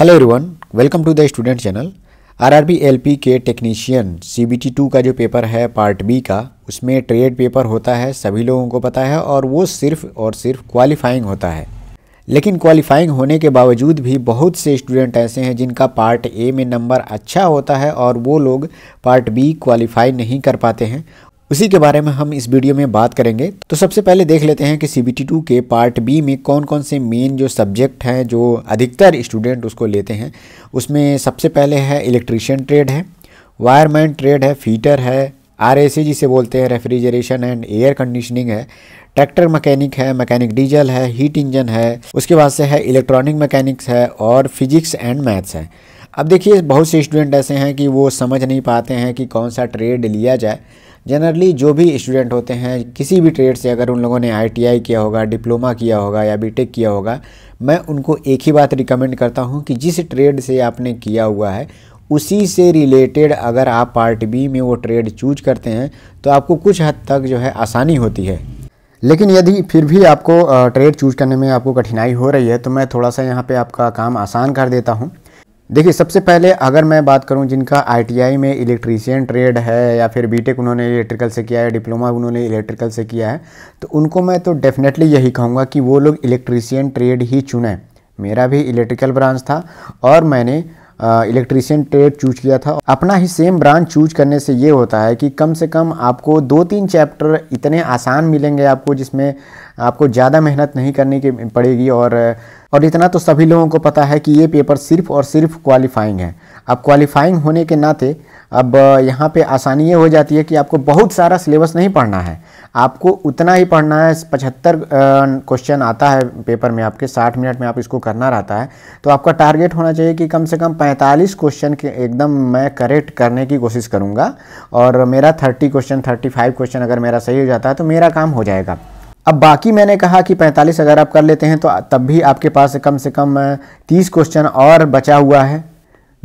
hello everyone welcome to the student channel RRB LP के technician CBT two का जो paper है part B का उसमें ट्रेड पेपर होता है सभी लोगों को पता है और वो सिर्फ और सिर्फ क्वालिफाइंग होता है लेकिन क्वालिफाइंग होने के बावजूद भी बहुत से स्टूडेंट ऐसे हैं जिनका पार्ट ए में नंबर अच्छा होता है और वो लोग पार्ट बी क्वालिफाई नहीं कर पाते हैं उसी के बारे में हम इस वीडियो में बात करेंगे तो सबसे पहले देख लेते हैं कि सी बी के पार्ट बी में कौन कौन से मेन जो सब्जेक्ट हैं जो अधिकतर स्टूडेंट उसको लेते हैं उसमें सबसे पहले है इलेक्ट्रीशियन ट्रेड है वायरमैन ट्रेड है फीटर है आर जिसे बोलते हैं रेफ्रिजरेशन एंड एयर कंडीशनिंग है ट्रैक्टर मैकेनिक है मैकेनिक डीजल है हीट इंजन है उसके बाद से है इलेक्ट्रॉनिक मैकेनिक्स है और फिजिक्स एंड मैथ्स है अब देखिए बहुत से स्टूडेंट ऐसे हैं कि वो समझ नहीं पाते हैं कि कौन सा ट्रेड लिया जाए जनरली जो भी स्टूडेंट होते हैं किसी भी ट्रेड से अगर उन लोगों ने आई किया होगा डिप्लोमा किया होगा या बी किया होगा मैं उनको एक ही बात रिकमेंड करता हूँ कि जिस ट्रेड से आपने किया हुआ है उसी से रिलेटेड अगर आप पार्ट बी में वो ट्रेड चूज करते हैं तो आपको कुछ हद तक जो है आसानी होती है लेकिन यदि फिर भी आपको ट्रेड चूज करने में आपको कठिनाई हो रही है तो मैं थोड़ा सा यहाँ पे आपका काम आसान कर देता हूँ देखिए सबसे पहले अगर मैं बात करूं जिनका आईटीआई में इलेक्ट्रीशियन ट्रेड है या फिर बीटेक उन्होंने इलेक्ट्रिकल से किया है डिप्लोमा उन्होंने इलेक्ट्रिकल से किया है तो उनको मैं तो डेफिनेटली यही कहूँगा कि वो लोग इलेक्ट्रीशियन ट्रेड ही चुनें मेरा भी इलेक्ट्रिकल ब्रांच था और मैंने इलेक्ट्रीशियन ट्रेड चूज किया था अपना ही सेम ब्रांच चूज करने से ये होता है कि कम से कम आपको दो तीन चैप्टर इतने आसान मिलेंगे आपको जिसमें आपको ज़्यादा मेहनत नहीं करने की पड़ेगी और और इतना तो सभी लोगों को पता है कि ये पेपर सिर्फ और सिर्फ क्वालिफाइंग है अब क्वालिफाइंग होने के नाते अब यहाँ पे आसानी ये हो जाती है कि आपको बहुत सारा सिलेबस नहीं पढ़ना है आपको उतना ही पढ़ना है पचहत्तर क्वेश्चन आता है पेपर में आपके साठ मिनट में आप इसको करना रहता है तो आपका टारगेट होना चाहिए कि कम से कम पैंतालीस क्वेश्चन के एकदम मैं करेक्ट करने की कोशिश करूँगा और मेरा thirty question thirty five question अगर मेरा सही हो जाता है तो मेरा काम हो जाएगा अब बाकी मैंने कहा कि 45 अगर आप कर लेते हैं तो तब भी आपके पास कम से कम 30 क्वेश्चन और बचा हुआ है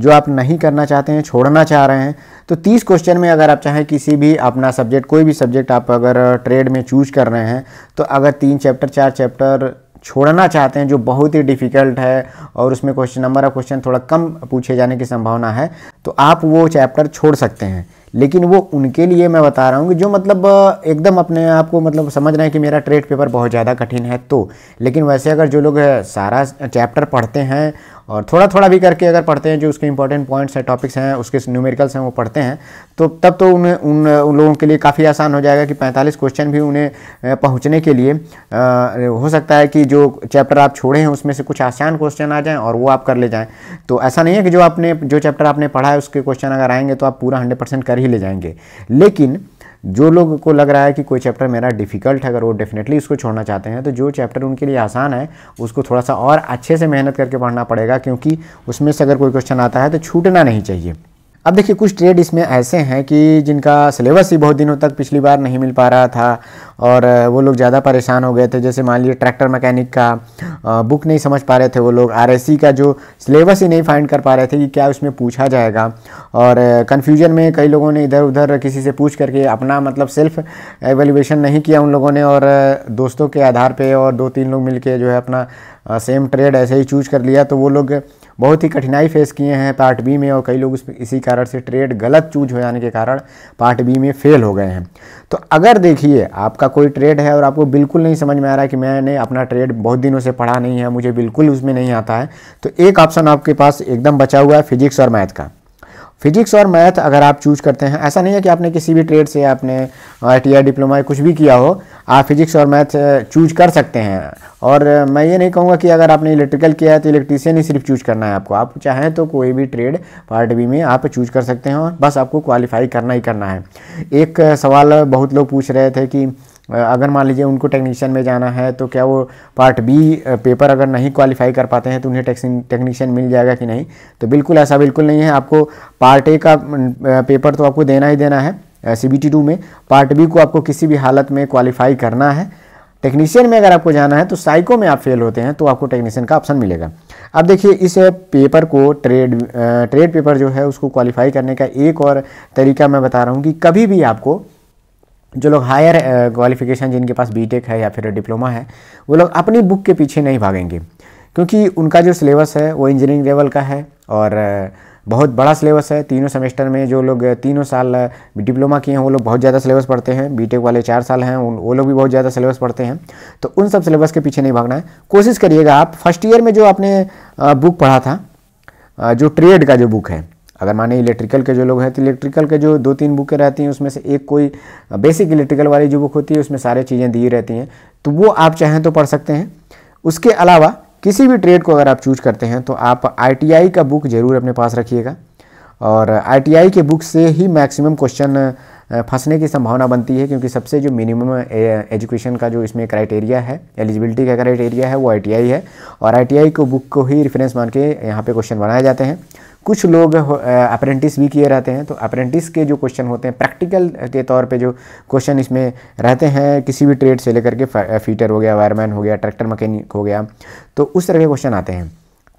जो आप नहीं करना चाहते हैं छोड़ना चाह रहे हैं तो 30 क्वेश्चन में अगर आप चाहें किसी भी अपना सब्जेक्ट कोई भी सब्जेक्ट आप अगर ट्रेड में चूज कर रहे हैं तो अगर तीन चैप्टर चार चैप्टर छोड़ना चाहते हैं जो बहुत ही डिफ़िकल्ट है और उसमें क्वेश्चन नंबर ऑफ क्वेश्चन थोड़ा कम पूछे जाने की संभावना है तो आप वो चैप्टर छोड़ सकते हैं लेकिन वो उनके लिए मैं बता रहा हूँ कि जो मतलब एकदम अपने आप को मतलब समझ रहे हैं कि मेरा ट्रेड पेपर बहुत ज़्यादा कठिन है तो लेकिन वैसे अगर जो लोग सारा चैप्टर पढ़ते हैं और थोड़ा थोड़ा भी करके अगर पढ़ते हैं जो उसके इंपॉर्टेंट पॉइंट्स हैं टॉपिक्स हैं उसके न्यूमेरिकल्स हैं वो पढ़ते हैं तो तब तो उन्हें उन उन लोगों के लिए काफ़ी आसान हो जाएगा कि पैंतालीस क्वेश्चन भी उन्हें पहुँचने के लिए हो सकता है कि जो चैप्टर आप छोड़े हैं उसमें से कुछ आसान क्वेश्चन आ जाएँ और वो आप कर ले जाएँ तो ऐसा नहीं है कि जो आपने जो चैप्टर आपने पढ़ा है उसके क्वेश्चन अगर आएंगे तो आप पूरा हंड्रेड कर ही ले जाएंगे लेकिन जो लोग को लग रहा है कि कोई चैप्टर मेरा डिफ़िकल्ट है अगर वो डेफिनेटली इसको छोड़ना चाहते हैं तो जो चैप्टर उनके लिए आसान है उसको थोड़ा सा और अच्छे से मेहनत करके पढ़ना पड़ेगा क्योंकि उसमें से अगर कोई क्वेश्चन आता है तो छूटना नहीं चाहिए अब देखिए कुछ ट्रेड इसमें ऐसे हैं कि जिनका सिलेबस ही बहुत दिनों तक पिछली बार नहीं मिल पा रहा था और वो लोग ज़्यादा परेशान हो गए थे जैसे मान लीजिए ट्रैक्टर मैकेनिक का बुक नहीं समझ पा रहे थे वो लोग आर का जो सिलेबस ही नहीं फाइंड कर पा रहे थे कि क्या उसमें पूछा जाएगा और कन्फ्यूजन में कई लोगों ने इधर उधर किसी से पूछ करके अपना मतलब सेल्फ एवेल्यूशन नहीं किया उन लोगों ने और दोस्तों के आधार पर और दो तीन लोग मिल जो है अपना सेम ट्रेड ऐसे ही चूज कर लिया तो वो लोग बहुत ही कठिनाई फेस किए हैं पार्ट बी में और कई लोग इसी कारण से ट्रेड गलत चूज हो जाने के कारण पार्ट बी में फेल हो गए हैं तो अगर देखिए आपका कोई ट्रेड है और आपको बिल्कुल नहीं समझ में आ रहा है कि मैंने अपना ट्रेड बहुत दिनों से पढ़ा नहीं है मुझे बिल्कुल उसमें नहीं आता है तो एक ऑप्शन आपके पास एकदम बचा हुआ है फिजिक्स और मैथ का फिजिक्स और मैथ अगर आप चूज करते हैं ऐसा नहीं है कि आपने किसी भी ट्रेड से आपने आई डिप्लोमा कुछ भी किया हो आप फिजिक्स और मैथ चूज कर सकते हैं और मैं ये नहीं कहूँगा कि अगर आपने इलेक्ट्रिकल किया है तो इलेक्ट्रीशियन ही सिर्फ चूज करना है आपको आप चाहें तो कोई भी ट्रेड पार्ट बी में आप चूज कर सकते हैं और बस आपको क्वालिफाई करना ही करना है एक सवाल बहुत लोग पूछ रहे थे कि अगर मान लीजिए उनको टेक्नीशियन में जाना है तो क्या वो पार्ट बी पेपर अगर नहीं क्वालिफाई कर पाते हैं तो उन्हें टेक्नीशियन मिल जाएगा कि नहीं तो बिल्कुल ऐसा बिल्कुल नहीं है आपको पार्ट ए का पेपर तो आपको देना ही देना है सी बी टी टू में पार्ट बी को आपको किसी भी हालत में क्वालिफाई करना है टेक्नीशियन में अगर आपको जाना है तो साइको में आप फेल होते हैं तो आपको टेक्नीशियन का ऑप्शन मिलेगा अब देखिए इस पेपर को ट्रेड ट्रेड पेपर जो है उसको क्वालिफाई करने का एक और तरीका मैं बता रहा हूँ कि कभी भी आपको जो लोग हायर क्वालिफिकेशन uh, जिनके पास बीटेक है या फिर डिप्लोमा है वो लोग अपनी बुक के पीछे नहीं भागेंगे क्योंकि उनका जो सिलेबस है वो इंजीनियरिंग लेवल का है और uh, बहुत बड़ा सिलेबस है तीनों सेमेस्टर में जो लोग uh, तीनों साल डिप्लोमा किए हैं वो लोग बहुत ज़्यादा सिलेबस पढ़ते हैं बीटेक वाले चार साल हैं वो लोग भी बहुत ज़्यादा सिलेबस पढ़ते हैं तो उन सब सिलेबस के पीछे नहीं भागना है कोशिश करिएगा आप फर्स्ट ईयर में जो आपने बुक पढ़ा था जो ट्रेड का जो बुक है अगर माने इलेक्ट्रिकल के जो लोग हैं तो इलेक्ट्रिकल के जो दो तीन बुकें रहती हैं उसमें से एक कोई बेसिक इलेक्ट्रिकल वाली जो बुक होती है उसमें सारे चीज़ें दी रहती हैं तो वो आप चाहें तो पढ़ सकते हैं उसके अलावा किसी भी ट्रेड को अगर आप चूज करते हैं तो आप आई का बुक ज़रूर अपने पास रखिएगा और आई के बुक से ही मैक्सिमम क्वेश्चन फंसने की संभावना बनती है क्योंकि सबसे जो मिनिमम एजुकेशन का जो इसमें क्राइटेरिया है एलिजिबिलिटी का क्राइटेरिया है वो आई है और आई को बुक को ही रेफरेंस मान के यहाँ पर क्वेश्चन बनाए जाते हैं कुछ लोग अप्रेंटिस भी किए रहते हैं तो अप्रेंटिस के जो क्वेश्चन होते हैं प्रैक्टिकल के तौर पे जो क्वेश्चन इसमें रहते हैं किसी भी ट्रेड से लेकर के फीटर हो गया वायरमैन हो गया ट्रैक्टर मकैनिक हो गया तो उस तरह के क्वेश्चन आते हैं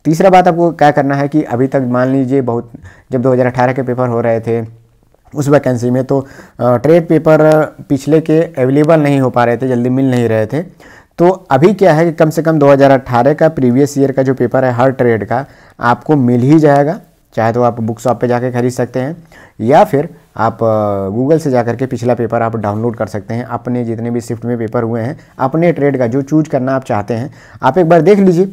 तीसरा बात आपको क्या करना है कि अभी तक मान लीजिए बहुत जब दो के पेपर हो रहे थे उस वैकेंसी में तो ट्रेड पेपर पिछले के अवेलेबल नहीं हो पा रहे थे जल्दी मिल नहीं रहे थे तो अभी क्या है कि कम से कम 2018 का प्रीवियस ईयर का जो पेपर है हर ट्रेड का आपको मिल ही जाएगा चाहे तो आप बुक शॉप पे जाकर ख़रीद सकते हैं या फिर आप गूगल से जा के पिछला पेपर आप डाउनलोड कर सकते हैं अपने जितने भी शिफ्ट में पेपर हुए हैं अपने ट्रेड का जो चूज करना आप चाहते हैं आप एक बार देख लीजिए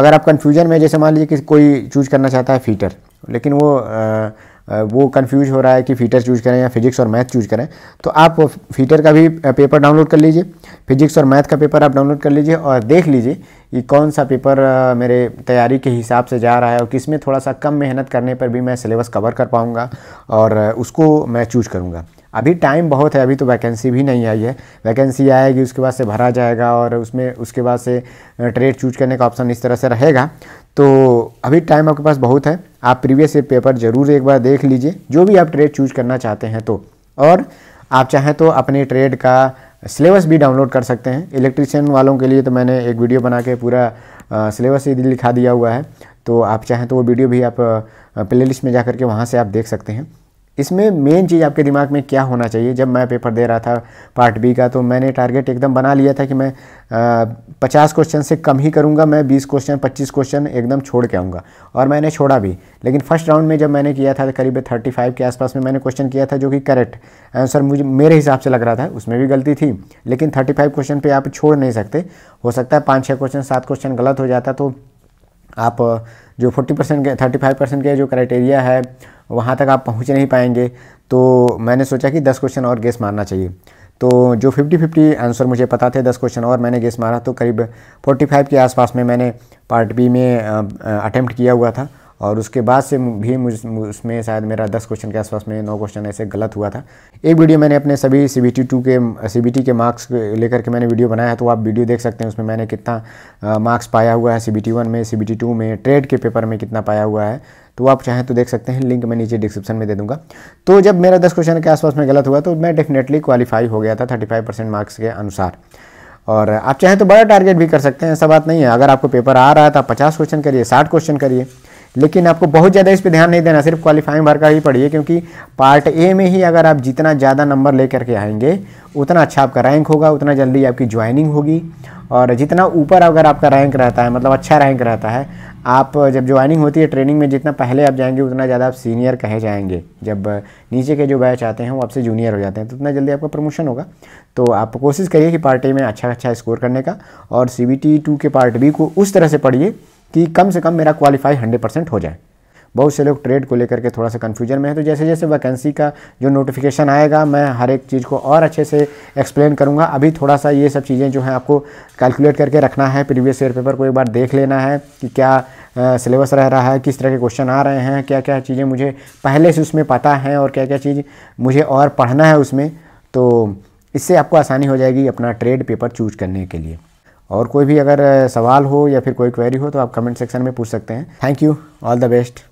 अगर आप कन्फ्यूजन में जैसे मान लीजिए कि कोई चूज करना चाहता है फीटर लेकिन वो आ, वो कन्फ्यूज हो रहा है कि फीटर चूज करें या फिजिक्स और मैथ चूज करें तो आप फीटर का भी पेपर डाउनलोड कर लीजिए फिजिक्स और मैथ का पेपर आप डाउनलोड कर लीजिए और देख लीजिए कि कौन सा पेपर मेरे तैयारी के हिसाब से जा रहा है और किस में थोड़ा सा कम मेहनत करने पर भी मैं सिलेबस कवर कर पाऊँगा और उसको मैं चूज करूँगा अभी टाइम बहुत है अभी तो वैकेंसी भी नहीं आई है वैकेंसी आएगी उसके बाद से भरा जाएगा और उसमें उसके बाद से ट्रेड चूज करने का ऑप्शन इस तरह से रहेगा तो अभी टाइम आपके पास बहुत है आप प्रीवियस ईयर पेपर जरूर एक बार देख लीजिए जो भी आप ट्रेड चूज करना चाहते हैं तो और आप चाहें तो अपने ट्रेड का सिलेबस भी डाउनलोड कर सकते हैं इलेक्ट्रिशियन वालों के लिए तो मैंने एक वीडियो बना के पूरा सिलेबस ही लिखा दिया हुआ है तो आप चाहें तो वो वीडियो भी आप प्लेलिस्ट में जा करके वहाँ से आप देख सकते हैं इसमें मेन चीज़ आपके दिमाग में क्या होना चाहिए जब मैं पेपर दे रहा था पार्ट बी का तो मैंने टारगेट एकदम बना लिया था कि मैं पचास क्वेश्चन से कम ही करूँगा मैं बीस क्वेश्चन पच्चीस क्वेश्चन एकदम छोड़ के आऊँगा और मैंने छोड़ा भी लेकिन फर्स्ट राउंड में जब मैंने किया था करीब थर्टी फाइव के आसपास में मैंने क्वेश्चन किया था जो कि करेक्ट आंसर मुझे मेरे हिसाब से लग रहा था उसमें भी गलती थी लेकिन थर्टी फाइव क्वेश्चन पर आप छोड़ नहीं सकते हो सकता है पाँच छः क्वेश्चन सात क्वेश्चन गलत हो जाता तो आप जो फोर्टी परसेंट के थर्टी फाइव परसेंट के जो क्राइटेरिया है वहाँ तक आप पहुँच नहीं पाएंगे तो मैंने सोचा कि दस क्वेश्चन और गेस मारना चाहिए तो जो फिफ्टी फिफ्टी आंसर मुझे पता थे दस क्वेश्चन और मैंने गेस मारा तो करीब फोर्टी फाइव के आसपास में मैंने पार्ट बी में अटैम्प्ट किया हुआ था और उसके बाद से भी मुझ उसमें शायद मेरा दस क्वेश्चन के आसपास में नौ क्वेश्चन ऐसे गलत हुआ था एक वीडियो मैंने अपने सभी सी बी टी टू के सी बी टी के मार्क्स लेकर के मैंने वीडियो बनाया है तो आप वीडियो देख सकते हैं उसमें मैंने कितना मार्क्स पाया हुआ है सी बी टी वन में सी बी टी टू में ट्रेड के पेपर में कितना पाया हुआ है तो आप चाहें तो देख सकते हैं लिंक मैं नीचे डिस्क्रिप्शन में दे दूंगा तो जब मेरा दस क्वेश्चन के आसपास में गलत हुआ तो मैं डेफिनेटली क्वालिफाई हो गया था थर्टी फाइव परसेंट मार्क्स के अनुसार और आप चाहें तो बड़ा टारगेट भी कर सकते हैं ऐसा बात नहीं है अगर आपको पेपर आ रहा है तो आप पचास क्वेश्चन करिए साठ क्वेश्चन करिए लेकिन आपको बहुत ज़्यादा इस पर ध्यान नहीं देना सिर्फ क्वालिफाइंग भर का ही पढ़िए क्योंकि पार्ट ए में ही अगर आप जितना ज़्यादा नंबर ले करके आएंगे उतना अच्छा आपका रैंक होगा उतना जल्दी आपकी ज्वाइनिंग होगी और जितना ऊपर अगर आपका रैंक रहता है मतलब अच्छा रैंक रहता है आप जब ज्वाइनिंग होती है ट्रेनिंग में जितना पहले आप जाएंगे उतना ज़्यादा आप सीनियर कहे जाएंगे जब नीचे के जो बैच आते हैं वो आपसे जूनियर हो जाते हैं तो उतना जल्दी आपका प्रमोशन होगा तो आप कोशिश करिए कि पार्ट ए में अच्छा अच्छा स्कोर करने का और सी बी टी टू के पार्ट बी को उस तरह से पढ़िए कि कम से कम मेरा क्वालिफाई हंड्रेड परसेंट हो जाए बहुत से लोग ट्रेड को लेकर के थोड़ा सा कन्फ्यूजन में है तो जैसे जैसे वैकेंसी का जो नोटिफिकेशन आएगा मैं हर एक चीज़ को और अच्छे से एक्सप्लेन करूँगा अभी थोड़ा सा ये सब चीज़ें जो हैं आपको कैलकुलेट करके रखना है प्रीवियस ईयर पेपर को एक बार देख लेना है कि क्या सिलेबस रह रहा है किस तरह के क्वेश्चन आ रहे हैं क्या क्या चीज़ें मुझे पहले से उसमें पता है और क्या क्या चीज़ मुझे और पढ़ना है उसमें तो इससे आपको आसानी हो जाएगी अपना ट्रेड पेपर चूज करने के लिए और कोई भी अगर सवाल हो या फिर कोई क्वेरी हो तो आप कमेंट सेक्शन में पूछ सकते हैं thank you all the best